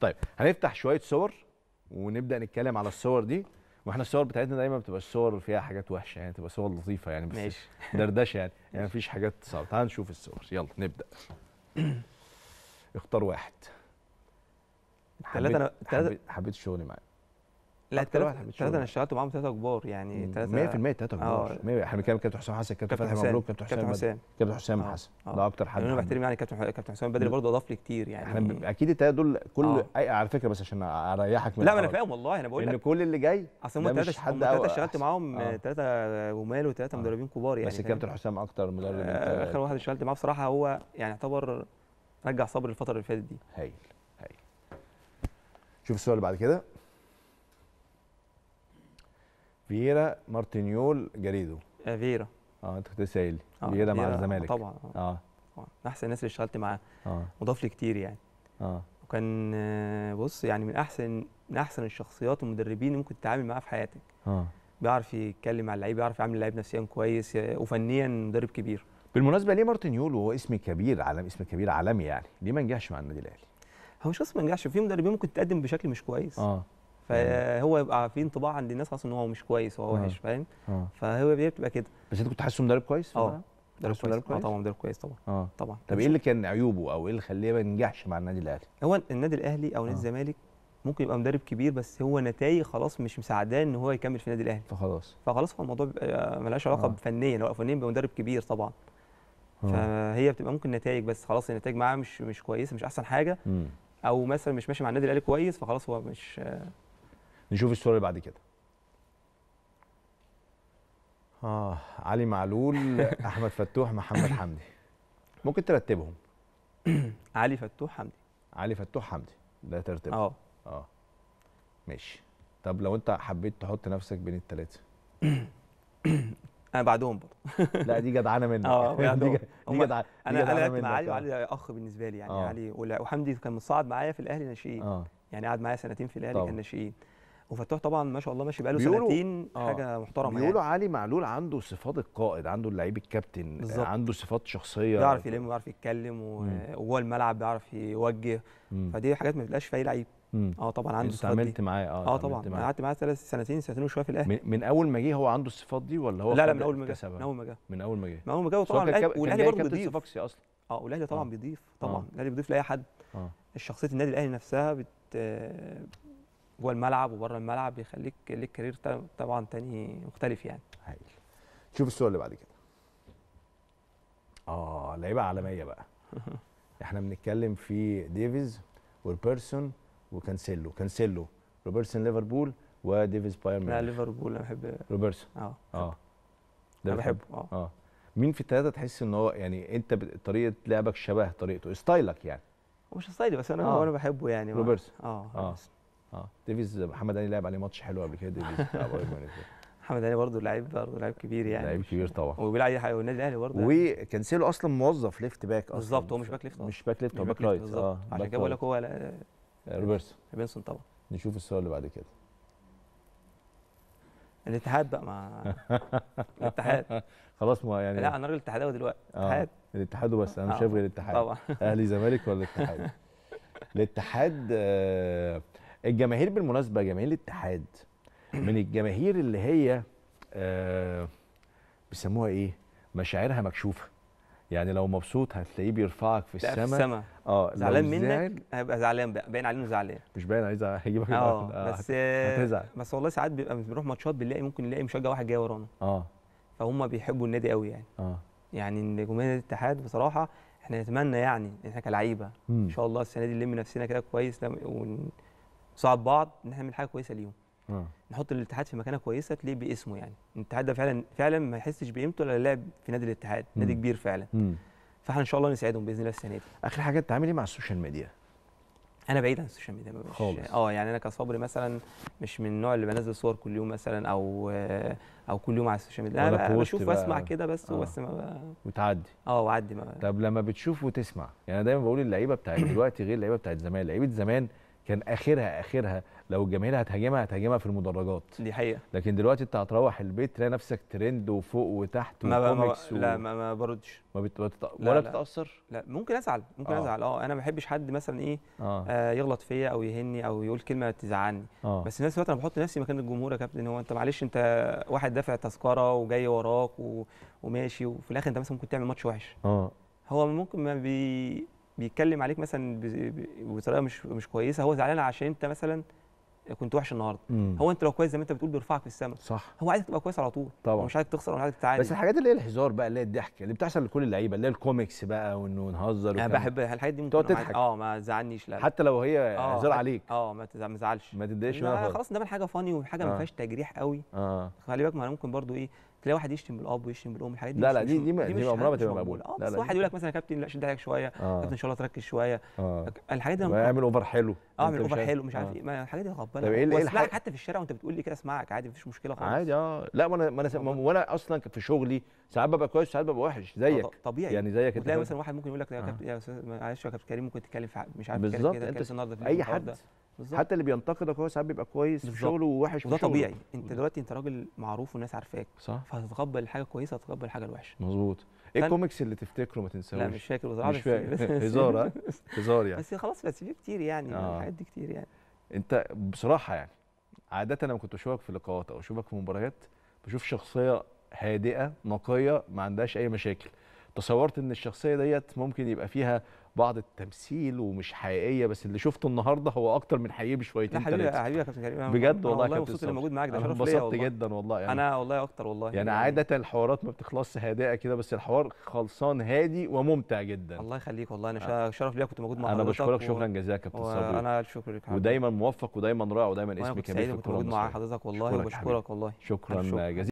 طيب هنفتح شويه صور ونبدا نتكلم على الصور دي واحنا الصور بتاعتنا دايما بتبقى الصور فيها حاجات وحشه يعني بتبقى صور لطيفه يعني بس ماشي. دردشه يعني يعني مفيش حاجات صعبه تعال نشوف الصور يلا نبدا اختار واحد ثلاثة انا ثلاثة حبيت شغلي معاك لا الثلاثه انا اشتغلت معاهم ثلاثه كبار يعني ثلاثه 100% ثلاثه كبار آه. احنا بنتكلم كابتن حسام حسن كابتن فتحي مبروك كابتن حسام كابتن حسام كابتن حسام حسن ده اكتر حد انا بحترم يعني كابتن كابتن حسام بدري برضه اضاف لي كتير يعني احنا اكيد الثلاثه دول كل آه. على فكره بس عشان اريحك من لا ما انا فاهم والله انا بقول لك ان كل اللي جاي اصل هم ثلاثه حد ثلاثه اشتغلت آه. معاهم ثلاثه جمال وثلاثه مدربين كبار يعني بس كابتن حسام اكتر مدرب اخر واحد اشتغلت معاه بصراحه هو يعني يعتبر رجع صبر الفتره اللي فاتت دي هايل هايل شوف السؤال اللي بعد كده فييرا مارتينيول جاريدو آه فييرا اه انت كنت سائل آه، فييرا مع آه، الزمالك طبعا اه, آه. آه، احسن الناس اللي اشتغلت معاه اه مضاف لي كتير يعني اه وكان بص يعني من احسن من احسن الشخصيات والمدربين اللي ممكن تتعامل معاه في حياتك اه بيعرف يتكلم مع اللعيبه بيعرف يعمل اللعيب نفسيا كويس وفنيا مدرب كبير بالمناسبه ليه مارتينيول وهو اسم كبير عالم اسم كبير عالمي يعني ليه ما نجحش مع النادي الاهلي هو مش قصدي ما نجحش في مدربين ممكن تقدم بشكل مش كويس اه يعني. فهو يبقى في انطباع عند الناس خلاص ان هو مش كويس وهو آه. وحش فاهم آه. فهو بتبقى كده بس انت كنت حاسس مدرب كويس اه مدرب كويس اه طبعا مدرب كويس طبعا اه طبعا طب ايه اللي كان عيوبه او ايه اللي خليه ما ينجحش مع النادي الاهلي هو النادي آه. الاهلي او نادي الزمالك ممكن يبقى مدرب كبير بس هو نتائج خلاص مش مساعداه ان هو يكمل في النادي الاهلي فخلاص فخلاص هو الموضوع بيبقى ملهاش علاقه آه. فنيا هو فنيا بيبقى مدرب كبير طبعا آه. فهي بتبقى ممكن نتائج بس خلاص النتائج معاه مش مش كويسه مش احسن حاجه م. او مثلا مش ماشي مع النادي الاهلي كويس فخلاص هو مش نشوف الصوره اللي بعد كده اه علي معلول احمد فتوح محمد حمدي ممكن ترتبهم علي فتوح حمدي علي فتوح حمدي ده ترتيب اه اه ماشي طب لو انت حبيت تحط نفسك بين الثلاثه انا بعدهم برضه لا دي جدعانه منك اه دي, دي جدعانه انا انا قعدت مع علي وعلي آه. اخ بالنسبه لي يعني أوه. علي وحمدي كان متصاعد معايا في الاهلي ناشئين آه. يعني قعد معايا سنتين في الاهلي كان ناشئين وفتوح طبعا ما شاء الله ماشي بقاله سنتين آه حاجه محترمه يعني. بيقولوا يعني. علي معلول عنده صفات القائد عنده اللعيب الكابتن بالزبط. عنده صفات شخصيه بيعرف يلم وبيعرف يتكلم وجوه الملعب بيعرف يوجه مم. فدي حاجات ما بتلاقيش في اي لعيب اه طبعا عنده الصفات دي معاه اه, آه طبعا قعدت معاه ثلاث سنتين سنتين وشويه في الاهلي من, من اول ما جه هو عنده الصفات دي ولا هو لا لا من اول ما جه من اول ما جه من اول ما جه من اول ما جه طبعا الاهلي برضه بيضيف اه والاهلي طبعا بيضيف طبعا الاهلي بيضيف لاي حد آه. شخصيه النادي الاهلي نفسها جوه الملعب وبره الملعب بيخليك ليك كارير طبعا تاني مختلف يعني هايل شوف السؤال اللي بعد كده اه لعيبه عالميه بقى احنا بنتكلم في ديفيز وبيرسون وكانسيلو كانسيلو روبرتسون ليفربول وديفيز بايرن لا ليفربول انا بحب روبرتسون اه اه ده انا بحبه اه اه مين في الثلاثه تحس ان هو يعني انت طريقه لعبك شبه طريقته ستايلك يعني مش ستايلي بس انا آه. هو انا بحبه يعني روبرتسون اه, آه. اه ديفيز محمد علي لعب عليه ماتش حلو قبل كده ديفيز محمد علي برضه لعيب برضه لعيب كبير يعني لعيب كبير طبعا وبيلعب والنادي الاهلي برضه يعني. وكانسيلو اصلا موظف ليفت باك اصلا بالظبط هو مش باك ليفت مش باك ليفت هو باك رايت اه عشان كده بقول لك هو لا... روبرتسون آه، روبرتسون طبعا نشوف السؤال اللي بعد كده الاتحاد بقى مع الاتحاد خلاص ما يعني لا انا راجل اتحاداوي دلوقتي آه، اتحاد آه. الاتحاد بس انا مش آه، شايف غير الاتحاد طبعا اهلي زمالك ولا الاتحاد الاتحاد آه الجماهير بالمناسبه جماهير الاتحاد من الجماهير اللي هي آه بيسموها ايه مشاعرها مكشوفه يعني لو مبسوط هتلاقيه بيرفعك في السماء في السماء اه زعلان منك هيبقى زعلان باين عليه انه زعلان مش باين عايز هيجيبك اه, آه، بس هتزعل بس والله ساعات بيبقى بنروح ماتشات بنلاقي ممكن نلاقي مشجع واحد جاي ورانا اه فهم بيحبوا النادي قوي يعني اه يعني جماهير الاتحاد بصراحه احنا نتمنى يعني احنا كلعيبه ان شاء الله السنه دي نلم نفسنا كده كويس نعم، ون... نساعد بعض ان احنا نعمل حاجه كويسه ليهم آه. نحط الاتحاد في مكانه كويسه تليق باسمه يعني الاتحاد ده فعلا فعلا ما يحسش بقيمته الا لعب في نادي الاتحاد مم. نادي كبير فعلا مم. فاحنا ان شاء الله نساعدهم باذن الله السنه دي اخر حاجه بتعمل ايه مع السوشيال ميديا انا بعيد عن السوشيال ميديا خالص اه يعني انا كصبري مثلا مش من النوع اللي بنزل صور كل يوم مثلا او او كل يوم على السوشيال ميديا انا بشوف واسمع كده بس آه. وبس ما وتعدي اه وعدي طب لما بتشوف وتسمع يعني دايما بقول اللعيبه بتاعت دلوقتي غير اللعيبه بتاعت زمان لعيبه زمان كان اخرها اخرها لو الجماهير هتهاجمها هتهاجمها في المدرجات دي حقيقه لكن دلوقتي انت هتروح البيت تلاقي نفسك ترند وفوق وتحت ما وكوميكس ما و... لا ما, ما بردش ما بت... بتت... لا ولا لا بتتاثر لا ممكن ازعل ممكن آه. ازعل اه انا ما بحبش حد مثلا ايه آه. آه يغلط فيا او يهني او يقول كلمه تزعلني آه. بس نفس الوقت انا بحط نفسي مكان الجمهور يا كابتن هو انت معلش انت واحد دافع تذكره وجاي وراك و... وماشي وفي الاخر انت مثلا ممكن تعمل ماتش وحش اه هو ممكن ما بي بيتكلم عليك مثلا بطريقه مش مش كويسه هو زعلان عشان انت مثلا كنت وحش النهارده مم. هو انت لو كويس زي ما انت بتقول بيرفعك في السماء صح هو عايزك تبقى كويس على طول طبعا مش عايزك تخسر ولا عايزك تتعادل بس الحاجات اللي هي الهزار بقى اللي هي الضحك اللي بتحصل لكل اللعيبه اللي هي الكوميكس بقى وانه نهزر انا بحب الحاجات دي ممكن تضحك اه ما تزعلنيش لا حتى لو هي آه، هزار عليك اه ما تزعلش ما تضايقش خلاص ده حاجه فاني وحاجه آه. ما فيهاش تجريح قوي آه. خلي بالك ما انا ممكن برضو ايه تلاقي واحد يشتم الاب ويشتم الام الحاجات دي لا لا دي دي, دي, دي عمرها ما تبقى مقبوله لا آه، بس واحد يقول لك مثلا يا كابتن لا شد عليك شويه آه. كابتن ان شاء الله تركز شويه آه. الحاجات دي اعمل اوفر حلو اه اعمل اوفر حلو مش عارف آه. ايه الحاجات دي غبله طب ايه, إيه الحاجة حتى في الشارع وانت بتقول لي كده اسمعك عادي مفيش مشكله خالص عادي اه لا ما انا ما انا وانا اصلا في شغلي ساعات ببقى كويس ساعات ببقى وحش آه، زيك طبيعي يعني زيك انت تلاقي مثلا واحد ممكن يقول لك يا كابتن معلش يا كابتن كريم ممكن تتكلم في مش عارف كده كده النهارده اي حد بالزبط. حتى اللي بينتقدك هو ساعات بيبقى كويس في شغله ووحش في وده شغله. طبيعي انت دلوقتي انت راجل معروف والناس عارفاك صح فهتتقبل الحاجه الكويسه هتتقبل الحاجه الوحشه مظبوط ايه الكوميكس اللي تفتكره ما تنساهوش لا مش فاكر بصراحه مش فاكر هزار ها هزار يعني بس خلاص بس في كتير يعني آه. الحاجات دي كتير يعني انت بصراحه يعني عاده لما كنت اشوفك في لقاءات او اشوفك في مباريات بشوف شخصيه هادئه نقيه ما عندهاش اي مشاكل تصورت ان الشخصيه ديت ممكن يبقى فيها بعض التمثيل ومش حقيقيه بس اللي شفته النهارده هو اكتر من حقيقي بشويتين ثلاثه حبيبي حبيبي يا كابتن كريم بجد والله والله مبسوط اني موجود معاك ده شرف ليا والله جدا والله يعني انا والله اكتر والله يعني, يعني عاده الحوارات ما بتخلصش هادئه كده بس الحوار خلصان هادي وممتع جدا الله يخليك والله انا شرف ليا كنت موجود مع انا بشكرك شكرا جزيلا يا كابتن صبري انا شكرا ودايما موفق ودايما رائع ودايما اسمك كبير في الكوره المصريه كنت موجود مع حضرتك والله وبشكرك والله شكرا جزيلا